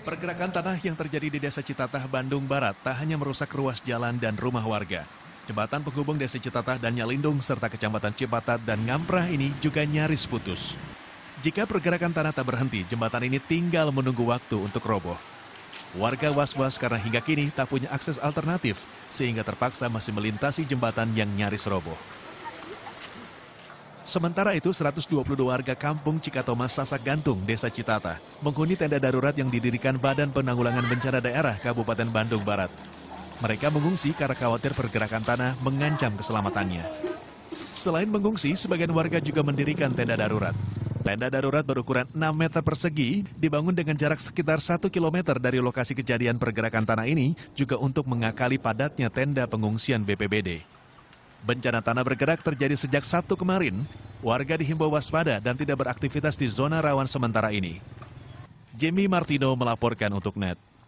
Pergerakan tanah yang terjadi di Desa Citatah, Bandung Barat tak hanya merusak ruas jalan dan rumah warga. Jembatan penghubung Desa Citatah dan Nyalindung serta Kecamatan Cipatat dan Ngamprah ini juga nyaris putus. Jika pergerakan tanah tak berhenti, jembatan ini tinggal menunggu waktu untuk roboh. Warga was-was karena hingga kini tak punya akses alternatif, sehingga terpaksa masih melintasi jembatan yang nyaris roboh. Sementara itu, 122 warga kampung Cikatomas Sasak Gantung, Desa Citata, menghuni tenda darurat yang didirikan Badan Penanggulangan Bencana Daerah Kabupaten Bandung Barat. Mereka mengungsi karena khawatir pergerakan tanah mengancam keselamatannya. Selain mengungsi, sebagian warga juga mendirikan tenda darurat. Tenda darurat berukuran 6 meter persegi dibangun dengan jarak sekitar 1 km dari lokasi kejadian pergerakan tanah ini juga untuk mengakali padatnya tenda pengungsian BPBD. Bencana tanah bergerak terjadi sejak Sabtu kemarin. Warga dihimbau waspada dan tidak beraktivitas di zona rawan sementara ini. Jamie Martino melaporkan untuk NET.